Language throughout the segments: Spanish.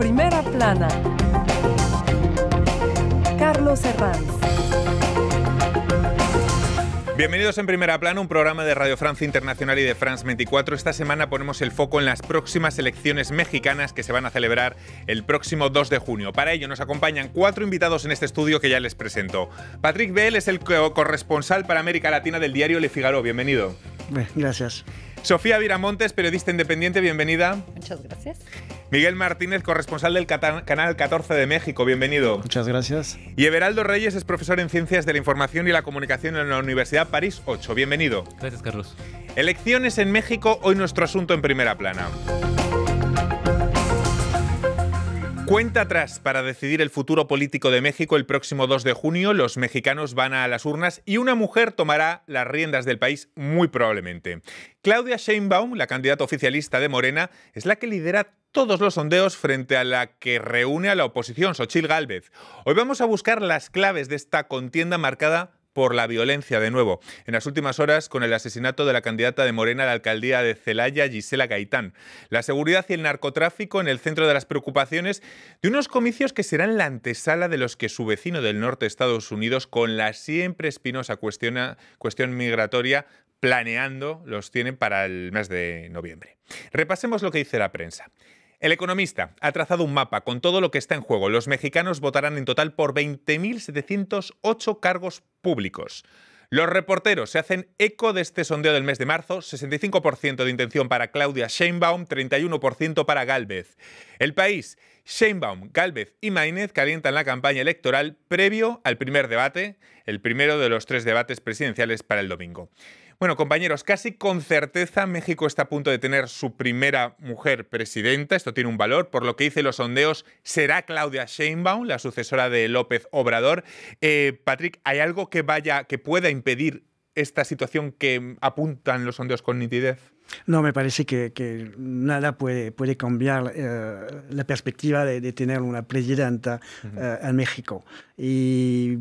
Primera plana. Carlos Herranz. Bienvenidos en Primera Plana, un programa de Radio Francia Internacional y de France 24. Esta semana ponemos el foco en las próximas elecciones mexicanas que se van a celebrar el próximo 2 de junio. Para ello nos acompañan cuatro invitados en este estudio que ya les presento. Patrick Bell es el corresponsal para América Latina del diario Le Figaro. Bienvenido. Gracias. Sofía Viramontes, periodista independiente, bienvenida. Muchas gracias. Miguel Martínez, corresponsal del Canal 14 de México, bienvenido. Muchas gracias. Y Everaldo Reyes es profesor en Ciencias de la Información y la Comunicación en la Universidad París 8, bienvenido. Gracias, Carlos. Elecciones en México, hoy nuestro asunto en primera plana. Cuenta atrás para decidir el futuro político de México el próximo 2 de junio. Los mexicanos van a las urnas y una mujer tomará las riendas del país muy probablemente. Claudia Sheinbaum, la candidata oficialista de Morena, es la que lidera todos los sondeos frente a la que reúne a la oposición, Xochil Gálvez. Hoy vamos a buscar las claves de esta contienda marcada por la violencia de nuevo, en las últimas horas con el asesinato de la candidata de Morena a la alcaldía de Celaya, Gisela Gaitán. La seguridad y el narcotráfico en el centro de las preocupaciones de unos comicios que serán la antesala de los que su vecino del norte Estados Unidos, con la siempre espinosa cuestión, cuestión migratoria, planeando los tienen para el mes de noviembre. Repasemos lo que dice la prensa. El economista ha trazado un mapa con todo lo que está en juego. Los mexicanos votarán en total por 20.708 cargos públicos. Los reporteros se hacen eco de este sondeo del mes de marzo, 65% de intención para Claudia Sheinbaum, 31% para Galvez. El país, Sheinbaum, Galvez y Maínez calientan la campaña electoral previo al primer debate, el primero de los tres debates presidenciales para el domingo. Bueno, compañeros, casi con certeza México está a punto de tener su primera mujer presidenta. Esto tiene un valor. Por lo que dicen los sondeos, será Claudia Sheinbaum, la sucesora de López Obrador. Eh, Patrick, ¿hay algo que vaya, que pueda impedir esta situación que apuntan los sondeos con nitidez? No, me parece que, nada puede, cambiar eh, la perspectiva de, tener una presidenta eh, en México. Y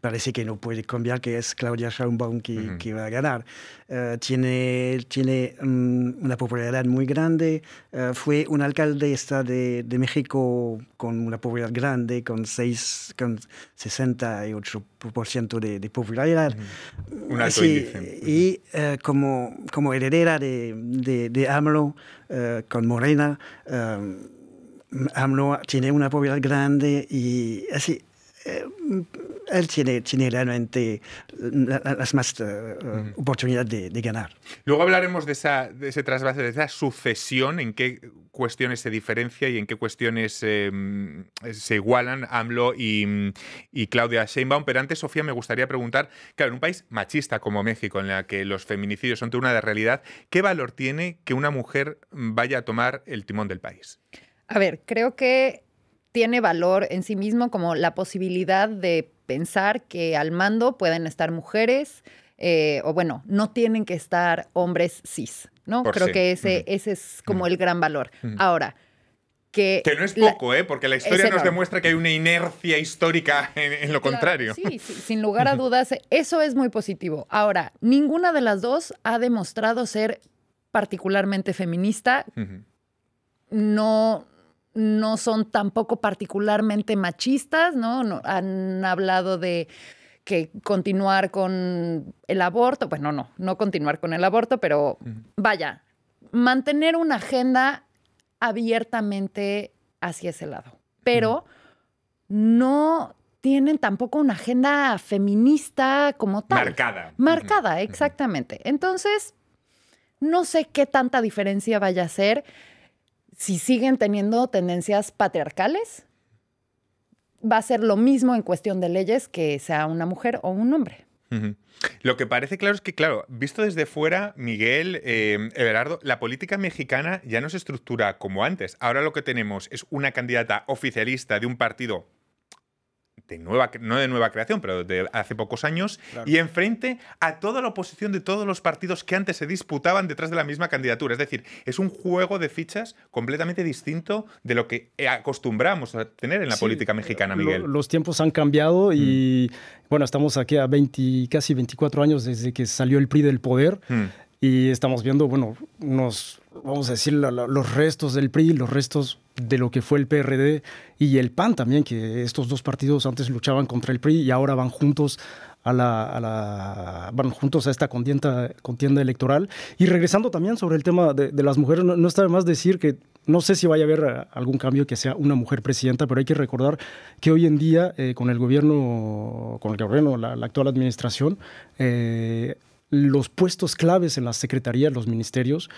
parece que no puede cambiar, que es Claudia Schaumbaum que, va a ganar. Eh, tiene tiene mm, una popularidad muy grande. Eh, fue un alcalde de, de México con una popularidad grande, con, seis, con 68% de, de popularidad. Y eh, como, como heredera de, de, de AMLO, con Morena, AMLO tiene una popularidad grande y así él eh, tiene, realmente las más oportunidad eh, mm. oportunidades de, ganar. Luego hablaremos de, esa, ese trasvase, de esa sucesión, en qué cuestiones se diferencia y en qué cuestiones em, se igualan AMLO y, Claudia Sheinbaum. Pero antes, Sofía, me gustaría preguntar, claro, en un país machista como México, en la que los feminicidios son una realidad, ¿qué valor tiene que una mujer vaya a tomar el timón del país? A ver, creo que tiene valor en sí mismo como la posibilidad de pensar que al mando pueden estar mujeres, eh, o bueno, no tienen que estar hombres cis, ¿no? Creo que ese, ese es como el gran valor. Ahora, que, que... no es poco, ¿eh? Porque la historia nos demuestra que hay una inercia histórica en, lo contrario. Sí, sin lugar a dudas, eso es muy positivo. Ahora, ninguna de las dos ha demostrado ser particularmente feminista. No, no son tampoco particularmente machistas, ¿no? han hablado de que continuar con el aborto, pues no, no no continuar con el aborto, pero vaya, mantener una agenda abiertamente hacia ese lado. Pero no tienen tampoco una agenda feminista como tal. Marcada. Marcada, exactamente. Entonces, no sé qué tanta diferencia vaya a ser si siguen teniendo tendencias patriarcales, va a ser lo mismo en cuestión de leyes que sea una mujer o un hombre. Lo que parece claro es que, claro, visto desde fuera, Miguel, eh, Everardo, la política mexicana ya no se estructura como antes. Ahora lo que tenemos es una candidata oficialista de un partido nueva, no de nueva creación, pero de hace pocos años, y enfrente a toda la oposición de todos los partidos que antes se disputaban detrás de la misma candidatura. Es decir, es un juego de fichas completamente distinto de lo que acostumbramos a tener en la política mexicana, Miguel. los tiempos han cambiado y, mm. bueno, estamos aquí a 20, casi 24 años desde que salió el PRI del poder. Mm y estamos viendo, bueno, unos, vamos a decir, los restos del PRI, los restos de lo que fue el PRD y el PAN también, que estos dos partidos antes luchaban contra el PRI y ahora van juntos a la, a van juntos a esta contienda, contienda electoral. Y regresando también sobre el tema de, las mujeres, no, está de más decir que no sé si vaya a haber eh, algún cambio que sea una mujer presidenta, pero hay que recordar que hoy en día eh, con el gobierno, con el gobierno, la, la actual administración, eh, los puestos claves en las secretarías, los ministerios,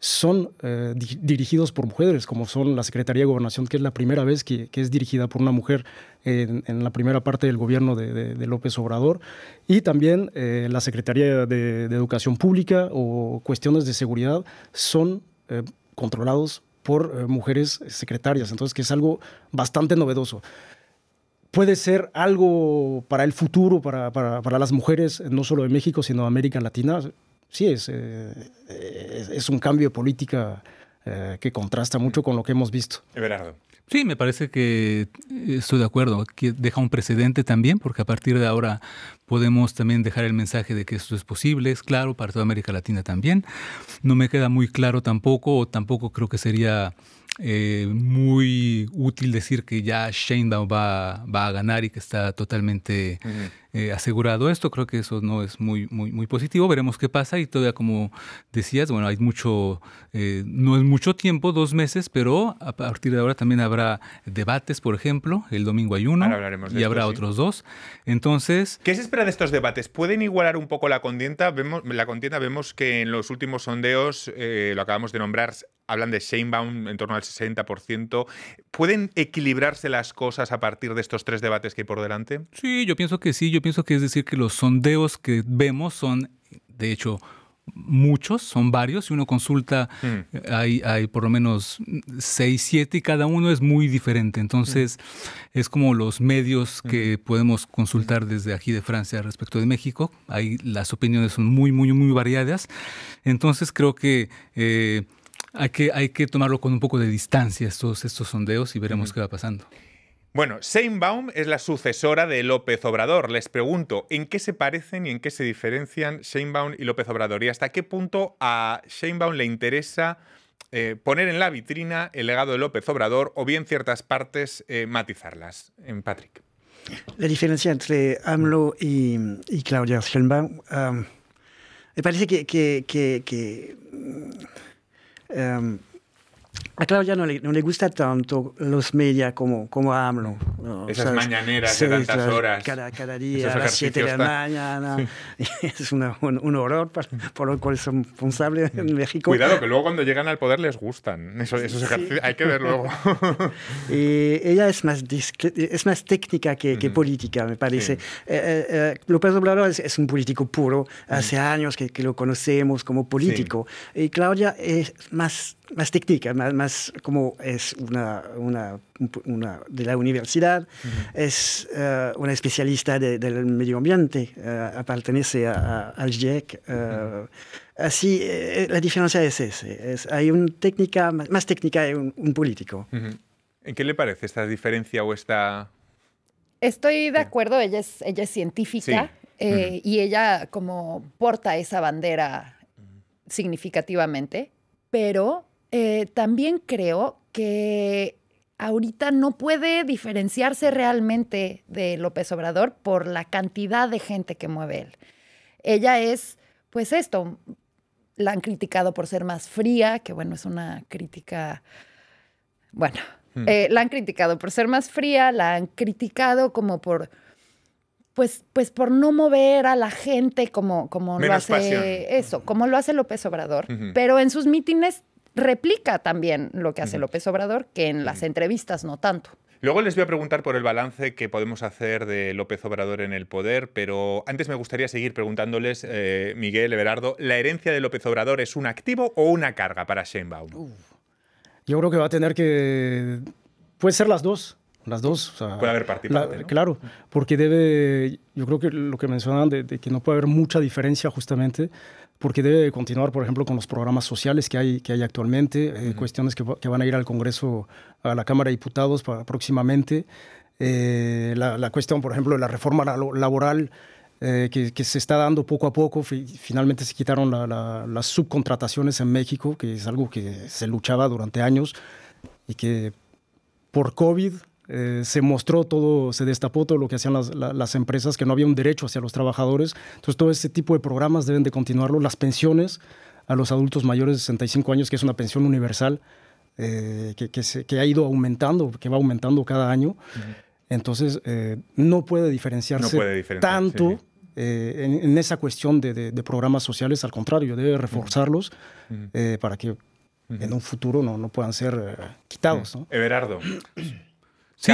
son eh, dirigidos por mujeres, como son la Secretaría de Gobernación, que es la primera vez que, es dirigida por una mujer en, la primera parte del gobierno de, López Obrador, y también eh, la Secretaría de, Educación Pública o cuestiones de seguridad son eh, controlados por mujeres secretarias, entonces que es algo bastante novedoso puede ser algo para el futuro, para, para, para, las mujeres, eh, no solo de México, sino de América Latina. Sí, es, eh, es, un cambio de política eh, que contrasta mucho con lo que hemos visto. Sí, me parece que estoy de acuerdo, deja un precedente también, porque a partir de ahora podemos también dejar el mensaje de que esto es posible, es claro, para toda América Latina también. No me queda muy claro tampoco, o tampoco creo que sería eh, muy útil decir que ya Shane Down va a ganar y que está totalmente eh, asegurado esto. Creo que eso no es muy, muy, muy positivo. Veremos qué pasa. Y todavía, como decías, bueno, hay mucho, eh, no es mucho tiempo, dos meses, pero a partir de ahora también habrá debates, por ejemplo. El domingo hay uno y habrá otros dos. Entonces. ¿Qué se espera de estos debates? ¿Pueden igualar un poco la contienda? Vemos, la contienda vemos que en los últimos sondeos, eh, lo acabamos de nombrar, hablan de shamebound en torno al 60%. ¿Pueden equilibrarse las cosas a partir de estos tres debates que hay por delante? Sí, yo pienso que sí. Yo yo pienso que es decir que los sondeos que vemos son, de hecho, muchos, son varios. Si uno consulta, mm. hay, hay, por lo menos seis, siete y cada uno es muy diferente. Entonces, mm. es como los medios mm. que podemos consultar desde aquí de Francia respecto de México. Ahí las opiniones son muy, muy, muy variadas. Entonces, creo que... Eh, hay que, hay que tomarlo con un poco de distancia estos, estos sondeos y veremos qué va pasando. Bueno, Seinbaum es la sucesora de López Obrador. Les pregunto, ¿en qué se parecen y en qué se diferencian Seinbaum y López Obrador? ¿Y hasta qué punto a Seinbaum le interesa eh, poner en la vitrina el legado de López Obrador o bien ciertas partes eh, matizarlas? En Patrick. La diferencia entre AMLO y, Claudia Sheinbaum me parece que, que, mm, a Claudia no le, gustan gusta tanto los medios como, como AMLO. Esas mañaneras de tantas horas. Cada, día, a las 7 de la mañana. Es un, horror por lo cual son responsables en mm. México. Cuidado, que luego cuando llegan al poder les gustan. Eso, hay que verlo. ella es más, es más técnica que, mm. política, me parece. Eh, eh, eh, López Obrador es, un político puro. Mm. Hace años que, que, lo conocemos como político. Y Claudia es más más técnica, más, como es una, de la universidad, es eh, una especialista del medio ambiente, eh, pertenece a, al GIEC. Eh, así, la diferencia es esa. hay una técnica, más, técnica y un, político. ¿En qué le parece esta diferencia o esta...? Estoy de acuerdo, ella es, ella científica y ella como porta esa bandera significativamente, pero eh, también creo que ahorita no puede diferenciarse realmente de López Obrador por la cantidad de gente que mueve él. Ella es, pues esto, la han criticado por ser más fría, que bueno, es una crítica, bueno, hmm. eh, la han criticado por ser más fría, la han criticado como por... Pues, pues por no mover a la gente como, como lo hace eso, como lo hace López Obrador. Pero en sus mítines replica también lo que hace López Obrador, que en las entrevistas no tanto. Luego les voy a preguntar por el balance que podemos hacer de López Obrador en el poder, pero antes me gustaría seguir preguntándoles, eh, Miguel Everardo, ¿la herencia de López Obrador es un activo o una carga para Sheinbaum? Yo creo que va a tener que... Puede ser las dos. Las dos. puede haber partido. Claro, porque debe... Yo creo que lo que mencionaban de, de que no puede haber mucha diferencia justamente porque debe continuar, por ejemplo, con los programas sociales que hay, que hay actualmente, eh, cuestiones que, van a ir al Congreso, a la Cámara de Diputados para, próximamente, eh, la, cuestión, por ejemplo, de la reforma laboral. Eh, que, se está dando poco a poco. Finalmente se quitaron las subcontrataciones en México, que es algo que se luchaba durante años y que por COVID eh, se mostró todo, se destapó todo lo que hacían las, empresas, que no había un derecho hacia los trabajadores. Entonces, todo ese tipo de programas deben de continuarlo. Las pensiones a los adultos mayores de 65 años, que es una pensión universal, eh, que, que, ha ido aumentando, que va aumentando cada año. Entonces, eh, no puede diferenciarse tanto en, esa cuestión de, programas sociales, al contrario, debe reforzarlos para que en un futuro no, puedan ser quitados. Everardo, Sí.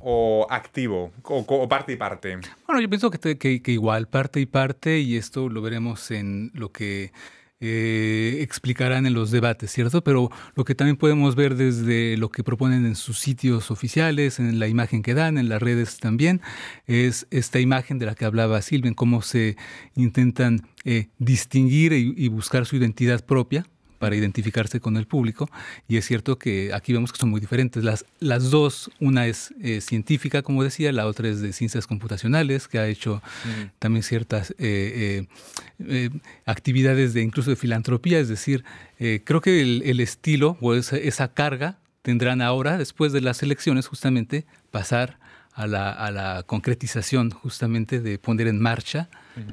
o activo? O, parte y parte? Bueno, yo pienso que, que, igual, parte y parte, y esto lo veremos en lo que eh, explicarán en los debates, ¿cierto? Pero lo que también podemos ver desde lo que proponen en sus sitios oficiales, en la imagen que dan, en las redes también, es esta imagen de la que hablaba Silvia, en cómo se intentan eh, distinguir y buscar su identidad propia para identificarse con el público. Y es cierto que aquí vemos que son muy diferentes. Las, dos, una es eh, científica, como decía, la otra es de ciencias computacionales, que ha hecho también ciertas eh, eh, actividades de incluso de filantropía. Es decir, creo que el, estilo o esa, carga tendrán ahora, después de las elecciones, justamente pasar a la, a la concretización justamente de poner en marcha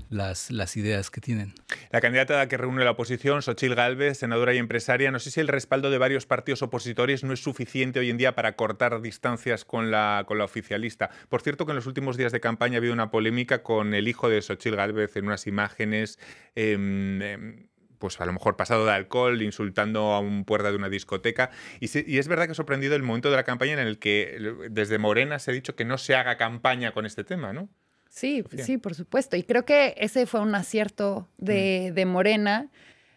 las, ideas que tienen. La candidata que reúne la oposición, Sochil Gálvez, senadora y empresaria, no sé si el respaldo de varios partidos opositores no es suficiente hoy en día para cortar distancias con la, con la oficialista. Por cierto, que en los últimos días de campaña ha habido una polémica con el hijo de Sochil Gálvez en unas imágenes. Em, em, pues a lo mejor pasado de alcohol, insultando a un puerta de una discoteca. Y, y, es verdad que ha sorprendido el momento de la campaña en el que desde Morena se ha dicho que no se haga campaña con este tema, ¿no? Sí, sí, por supuesto. Y creo que ese fue un acierto de, mm. Morena,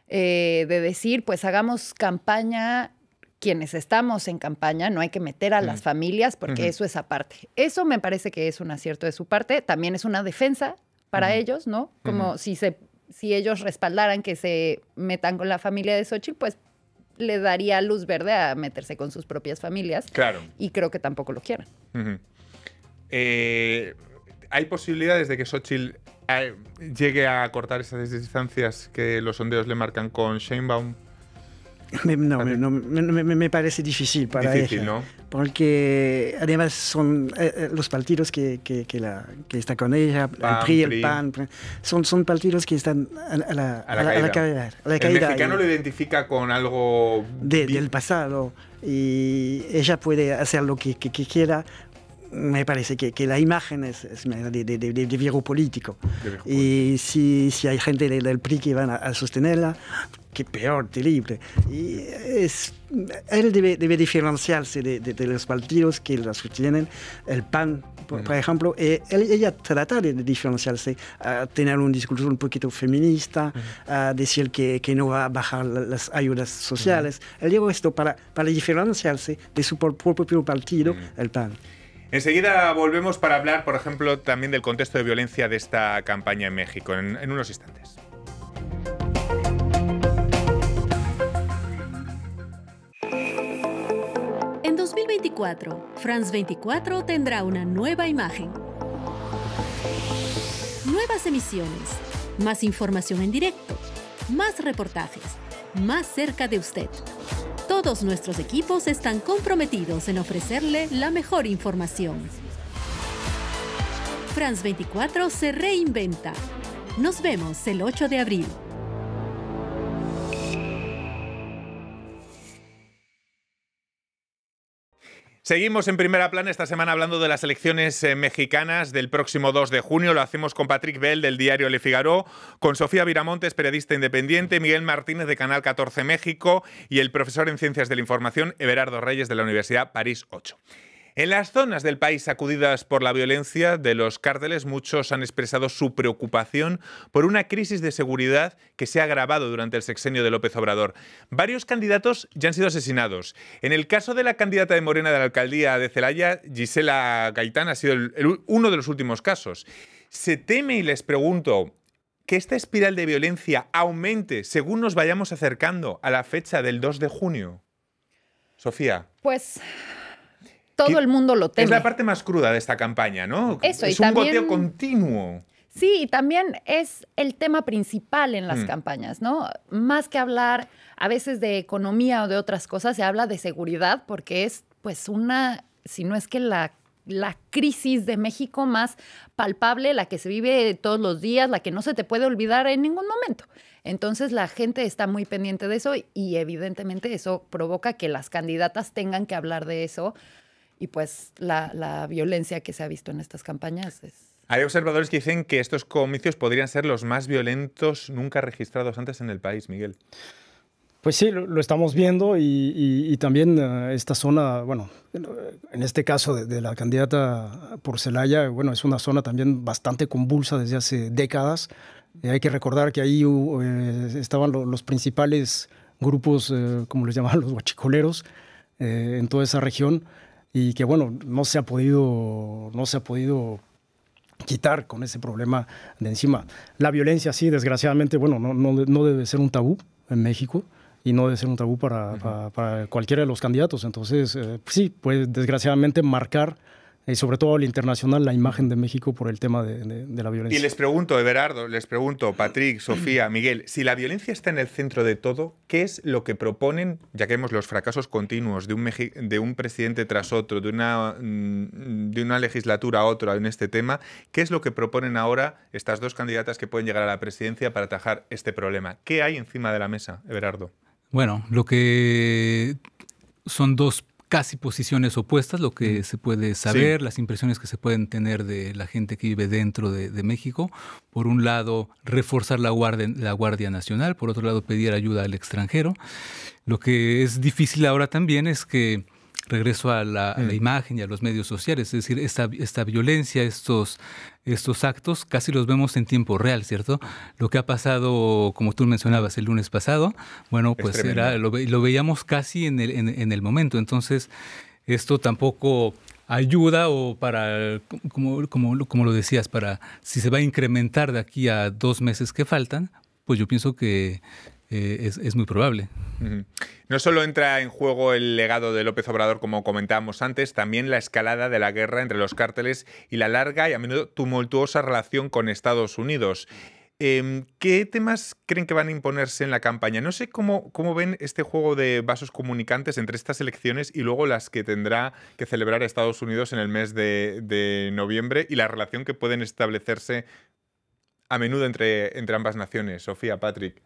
eh, de decir, pues hagamos campaña quienes estamos en campaña, no hay que meter a las familias porque eso es aparte. Eso me parece que es un acierto de su parte, también es una defensa para ellos, ¿no? Como si, se, si ellos respaldaran que se metan con la familia de Xochitl, pues le daría luz verde a meterse con sus propias familias. Claro. Y creo que tampoco lo quieran. Eh, hay posibilidades de que Xochitl eh, llegue a cortar esas distancias que los sondeos le marcan con Sheinbaum? Me, no, me, me, parece difícil para difícil, ella, ¿no? Porque además son eh, eh, los partidos que, la, está con ella, el PRI, el PAN, son, son partidos que están a, la, a caída. el mexicano lo identifica con algo... del pasado. Y ella puede hacer lo que, quiera me parece que, la imagen es, de, de, viejo político. y si, si, hay gente del PRI que van a, sostenerla, qué peor, terrible. Y él debe, diferenciarse de, los partidos que la sostienen, el PAN, por, ejemplo. Eh, ella trata de, diferenciarse, a tener un discurso un poquito feminista, decir que, no va a bajar las ayudas sociales. Él dijo esto para, para diferenciarse de su propio partido, el PAN. Enseguida volvemos para hablar, por ejemplo, también del contexto de violencia de esta campaña en México, en, unos instantes. En 2024, France 24 tendrá una nueva imagen. Nuevas emisiones, más información en directo, más reportajes, más cerca de usted. Todos nuestros equipos están comprometidos en ofrecerle la mejor información. France 24 se reinventa. Nos vemos el 8 de abril. Seguimos en primera plana esta semana hablando de las elecciones eh, mexicanas del próximo 2 de junio. Lo hacemos con Patrick Bell del diario Le Figaro, con Sofía Viramontes, periodista independiente, Miguel Martínez de Canal 14 México y el profesor en Ciencias de la Información Everardo Reyes de la Universidad París 8. En las zonas del país sacudidas por la violencia de los cárteles, muchos han expresado su preocupación por una crisis de seguridad que se ha agravado durante el sexenio de López Obrador. Varios candidatos ya han sido asesinados. En el caso de la candidata de Morena de la alcaldía de Celaya, Gisela Gaitán, ha sido uno de los últimos casos. Se teme, y les pregunto, que esta espiral de violencia aumente según nos vayamos acercando a la fecha del 2 de junio. Sofía. Pues todo el mundo lo teme. Es la parte más cruda de esta campaña, ¿no? Eso, es un continuo. Sí, y también es el tema principal en las mm. campañas, ¿no? Más que hablar a veces de economía o de otras cosas, se habla de seguridad porque es pues una, si no es que la, la crisis de México más palpable, la que se vive todos los días, la que no se te puede olvidar en ningún momento. Entonces la gente está muy pendiente de eso y evidentemente eso provoca que las candidatas tengan que hablar de eso y pues la, violencia que se ha visto en estas campañas Hay observadores que dicen que estos comicios podrían ser los más violentos nunca registrados antes en el país, Miguel. Pues sí, lo, estamos viendo y, también eh, esta zona, bueno, en este caso de, la candidata por Celaya, bueno, es una zona también bastante convulsa desde hace décadas. Y hay que recordar que ahí eh, estaban los principales grupos, eh, como les llamaban los huachicoleros, en toda esa región y que bueno, no se ha podido, no se ha podido quitar con ese problema de encima. La violencia sí, desgraciadamente, bueno, no, debe ser un tabú en México y no debe ser un tabú para, para, cualquiera de los candidatos. Entonces, eh, sí, puede desgraciadamente marcar y sobre todo el internacional, la imagen de México por el tema de, la violencia. Y les pregunto, Everardo, les pregunto, Patrick, Sofía, Miguel, si la violencia está en el centro de todo, ¿qué es lo que proponen, ya que vemos los fracasos continuos de un, de un presidente tras otro, de una, mm, de una legislatura a otra en este tema? ¿Qué es lo que proponen ahora estas dos candidatas que pueden llegar a la presidencia para atajar este problema? ¿Qué hay encima de la mesa, Everardo? Bueno, lo que son dos casi posiciones opuestas, lo que se puede saber, las impresiones que se pueden tener de la gente que vive dentro de, México. Por un lado, reforzar la guardia, la guardia Nacional, por otro lado, pedir ayuda al extranjero. Lo que es difícil ahora también es que regreso a la, mm. imagen y a los medios sociales, es decir, esta, esta violencia, estos, estos actos, casi los vemos en tiempo real, ¿cierto? Lo que ha pasado, como tú mencionabas, el lunes pasado, bueno, pues era, lo, veíamos casi en el, en, el momento, entonces esto tampoco ayuda o para, como, como, como lo decías, para si se va a incrementar de aquí a dos meses que faltan, pues yo pienso que, eh, es, muy probable. No solo entra en juego el legado de López Obrador, como comentábamos antes, también la escalada de la guerra entre los cárteles y la larga y a menudo tumultuosa relación con Estados Unidos. Em, ¿Qué temas creen que van a imponerse en la campaña? No sé cómo, cómo ven este juego de vasos comunicantes entre estas elecciones y luego las que tendrá que celebrar Estados Unidos en el mes de, noviembre y la relación que pueden establecerse a menudo entre ambas naciones. Sofía, Patrick.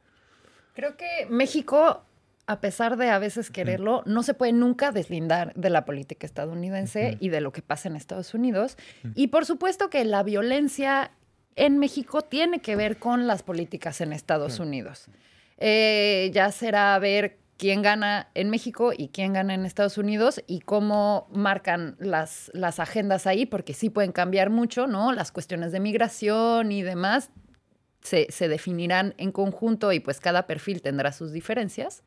Creo que México, a pesar de a veces quererlo, no se puede nunca deslindar de la política estadounidense y de lo que pasa en Estados Unidos. Y por supuesto que la violencia en México tiene que ver con las políticas en Estados Unidos. Eh, ya será ver quién gana en México y quién gana en Estados Unidos y cómo marcan las, las agendas ahí, porque sí pueden cambiar mucho, ¿no? Las cuestiones de migración y demás se, definirán en conjunto y pues cada perfil tendrá sus diferencias.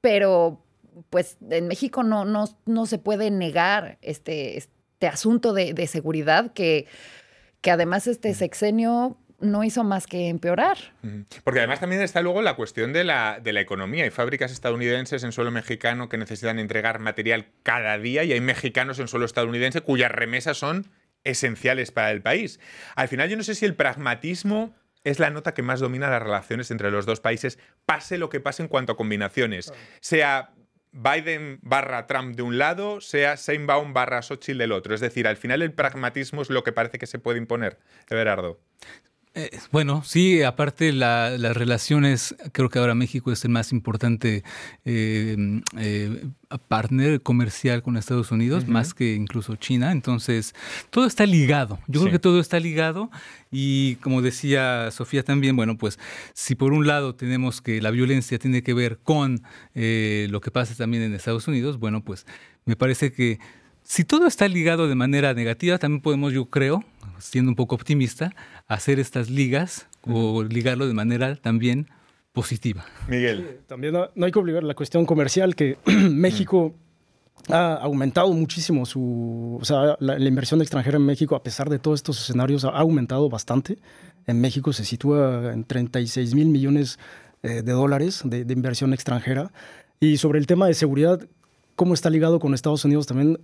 Pero pues en México no, no, se puede negar este, este asunto de, seguridad que, que, además este sexenio no hizo más que empeorar. Porque además también está luego la cuestión de la, de la economía. Hay fábricas estadounidenses en suelo mexicano que necesitan entregar material cada día y hay mexicanos en suelo estadounidense cuyas remesas son esenciales para el país. Al final yo no sé si el pragmatismo es la nota que más domina las relaciones entre los dos países, pase lo que pase en cuanto a combinaciones, sea Biden barra Trump de un lado, sea Seinbaum barra Sochi del otro. Es decir, al final el pragmatismo es lo que parece que se puede imponer, Everardo. Eh, bueno, sí, aparte las relaciones, creo que ahora México es el más importante em, eh, partner comercial con Estados Unidos, más que incluso China. Entonces, todo está ligado. Yo creo que todo está ligado y como decía Sofía también, bueno, pues si por un lado tenemos que la violencia tiene que ver con eh, lo que pasa también en Estados Unidos, bueno, pues me parece que si todo está ligado de manera negativa, también podemos, yo creo, siendo un poco optimista, hacer estas ligas o ligarlo de manera también positiva. Miguel. También no, hay que olvidar la cuestión comercial que México ha aumentado muchísimo su, o sea, la, inversión extranjera en México, a pesar de todos estos escenarios, ha aumentado bastante. En México se sitúa en 36 mil millones eh, de dólares de, inversión extranjera. Y sobre el tema de seguridad, cómo está ligado con Estados Unidos también,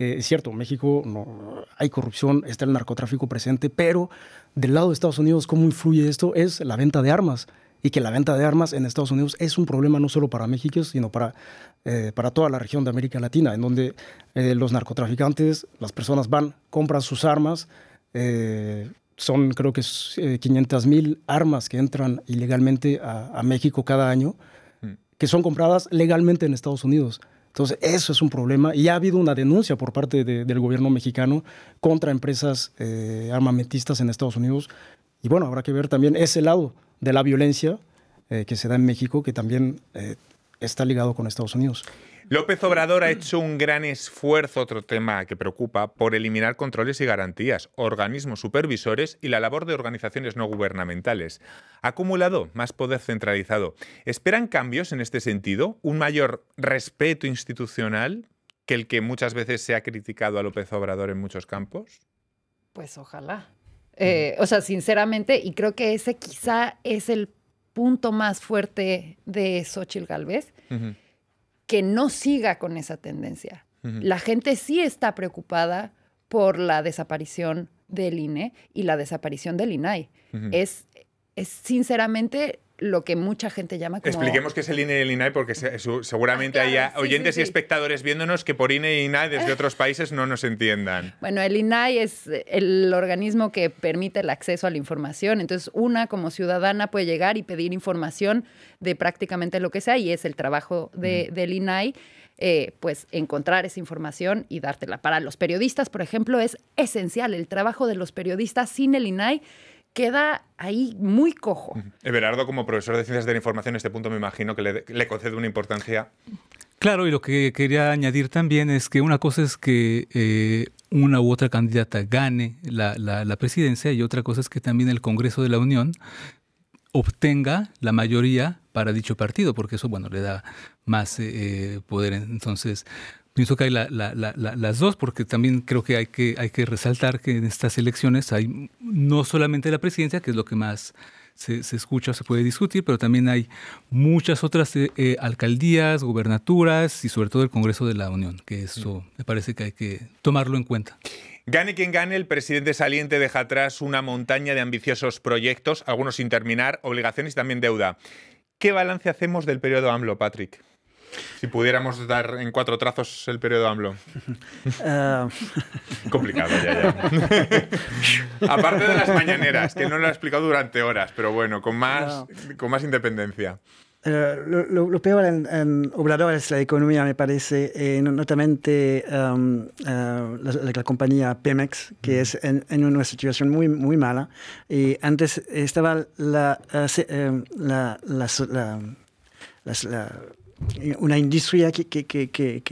eh, es cierto, México no, hay corrupción, está el narcotráfico presente, pero del lado de Estados Unidos, ¿cómo influye esto? Es la venta de armas y que la venta de armas en Estados Unidos es un problema no solo para México, sino para, eh, para toda la región de América Latina, en donde eh, los narcotraficantes, las personas van, compran sus armas, son creo que 500 mil armas que entran ilegalmente a, México cada año, mm. que son compradas legalmente en Estados Unidos. Entonces, eso es un problema y ha habido una denuncia por parte del gobierno mexicano contra empresas eh, armamentistas en Estados Unidos. Y bueno, habrá que ver también ese lado de la violencia eh, que se da en México, que también eh, está ligado con Estados Unidos. López Obrador ha hecho un gran esfuerzo, otro tema que preocupa, por eliminar controles y garantías, organismos supervisores y la labor de organizaciones no gubernamentales. Ha Acumulado más poder centralizado. ¿Esperan cambios en este sentido? ¿Un mayor respeto institucional que el que muchas veces se ha criticado a López Obrador en muchos campos? Pues ojalá. Eh, o sea, sinceramente, y creo que ese quizá es el punto más fuerte de Xochitl Galvez que no siga con esa tendencia. La gente sí está preocupada por la desaparición del INE y la desaparición del INAI. es, es sinceramente lo que mucha gente llama como... Expliquemos qué es el INE y el INAI, porque seguramente ah, hay haya oyentes y espectadores viéndonos que por INE y INAI desde otros países no nos entiendan. Bueno, el INAI es el organismo que permite el acceso a la información. Entonces, una como ciudadana puede llegar y pedir información de prácticamente lo que sea, y es el trabajo de, del INAI. Eh, pues encontrar esa información y dártela. Para los periodistas, por ejemplo, es esencial el trabajo de los periodistas sin el INAI queda ahí muy cojo. Everardo, como profesor de Ciencias de la Información, en este punto me imagino que le, concede una importancia. Claro, y lo que quería añadir también es que una cosa es que eh, una u otra candidata gane la, presidencia y otra cosa es que también el Congreso de la Unión obtenga la mayoría para dicho partido, porque eso, bueno, le da más eh, eh, poder entonces pienso que hay las dos, porque también creo que hay, que hay que resaltar que en estas elecciones hay no solamente la presidencia, que es lo que más se, escucha escucha, se puede discutir, pero también hay muchas otras eh, eh, alcaldías, gubernaturas y sobre todo el Congreso de la Unión, que eso mm. me parece que hay que tomarlo en cuenta. Gane quien gane, el presidente saliente deja atrás una montaña de ambiciosos proyectos, algunos sin terminar, obligaciones y también deuda. ¿Qué balance hacemos del periodo AMLO, Patrick? Si pudiéramos dar en cuatro trazos el periodo AMLO. Eh, Complicado, ya, Aparte de las mañaneras, que no lo he explicado durante horas, pero bueno, con más, con más independencia. Eh, lo, peor en, Obrador es la economía, me parece, eh, notamente um, eh, la, compañía Pemex, que mm. es en, una situación muy, muy mala. Y antes estaba la, la, la una industria que, que, que,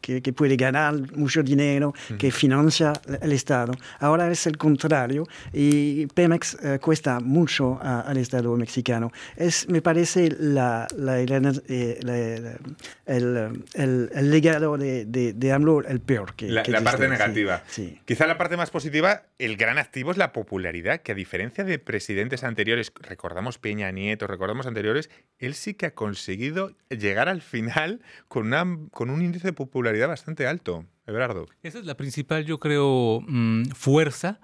que, puede ganar mucho dinero, que financia el Estado. Ahora es el contrario y Pemex eh, cuesta mucho al Estado mexicano. Es, me parece, eh, la, el, el, el, legado de, de, de, AMLO el peor. Que, la parte negativa. Quizá la parte más positiva, el gran activo es la popularidad, que a diferencia de presidentes anteriores, recordamos Peña Nieto, recordamos anteriores, él sí que ha conseguido llegar al final con, con un índice de popularidad bastante alto, Eduardo. Esa es la principal, yo creo, mm, fuerza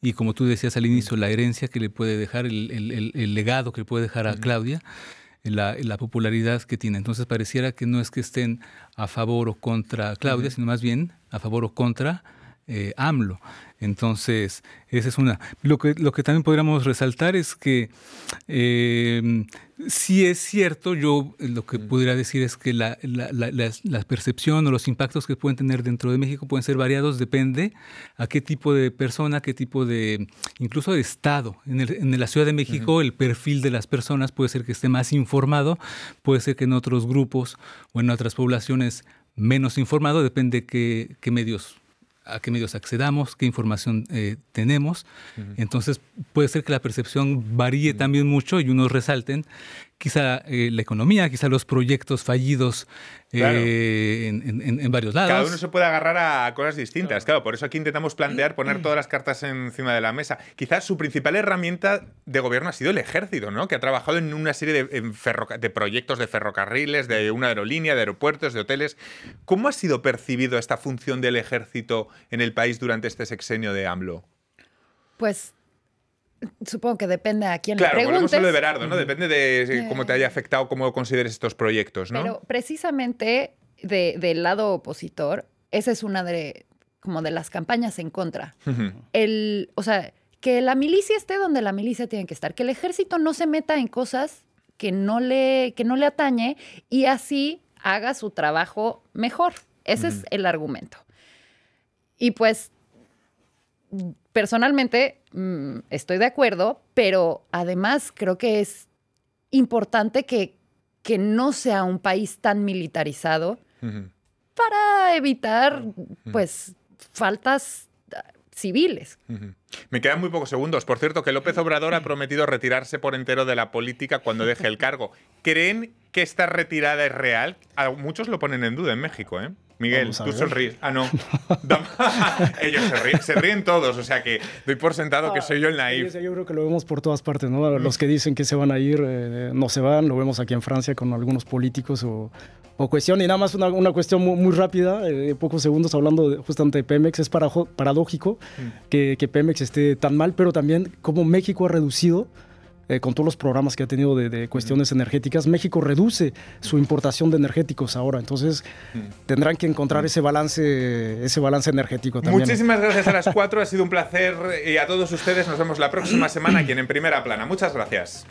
y como tú decías al inicio, la herencia que le puede dejar, el, legado que le puede dejar a Claudia, la, popularidad que tiene. Entonces pareciera que no es que estén a favor o contra Claudia, sino más bien a favor o contra eh, AMLO. Entonces, esa es una. Lo que, lo que también podríamos resaltar es que em, si es cierto, yo eh, lo que mm. pudiera decir es que la, percepción o los impactos que pueden tener dentro de México pueden ser variados, depende a qué tipo de persona, qué tipo de, incluso de Estado. En, la Ciudad de México el perfil de las personas puede ser que esté más informado, puede ser que en otros grupos o en otras poblaciones menos informado, depende qué medios a qué medios accedamos, qué información eh, tenemos. Entonces puede ser que la percepción varíe también mucho y unos resalten quizá eh, la economía, quizá los proyectos fallidos eh, en, varios lados. Cada uno se puede agarrar a cosas distintas, claro. Por eso aquí intentamos plantear poner todas las cartas encima de la mesa. Quizás su principal herramienta de gobierno ha sido el ejército, ¿no? Que ha trabajado en una serie de, de proyectos de ferrocarriles, de una aerolínea, de aeropuertos, de hoteles. ¿Cómo ha sido percibido esta función del ejército en el país durante este sexenio de AMLO? Pues Supongo que depende a quién le preguntes. Claro, lo de Berardo, ¿no? Depende de eh. cómo te haya afectado, cómo consideres estos proyectos, ¿no? Pero precisamente del lado opositor, esa es una de, como de las campañas en contra. El, o sea, que la milicia esté donde la milicia tiene que estar, que el ejército no se meta en cosas que no le, que no le atañe y así haga su trabajo mejor. Ese es el argumento. Y pues personalmente mm, estoy de acuerdo, pero además creo que es importante que, que no sea un país tan militarizado para evitar, pues, faltas ah, civiles. Me quedan muy pocos segundos. Por cierto, que López Obrador ha prometido retirarse por entero de la política cuando deje el cargo. ¿Creen que esta retirada es real? muchos lo ponen en duda en México, ¿eh? Miguel, tú sonríes. Ah, no. Ellos se ríen, se ríen, todos, o sea que doy por sentado que soy yo el naif. yo creo que lo vemos por todas partes, ¿no? Los que dicen que se van a ir, eh, no se van, lo vemos aquí en Francia con algunos políticos o, cuestión, y nada más una, cuestión muy, rápida, eh, pocos segundos hablando justamente de Pemex, es para paradójico mm. que, que Pemex esté tan mal, pero también cómo México ha reducido eh, con todos los programas que ha tenido de, cuestiones energéticas, México reduce su importación de energéticos ahora. Entonces, tendrán que encontrar ese balance, ese balance energético también. ¿eh? Muchísimas gracias a las cuatro, ha sido un placer eh, y a todos ustedes nos vemos la próxima semana aquí en Primera Plana. Muchas gracias.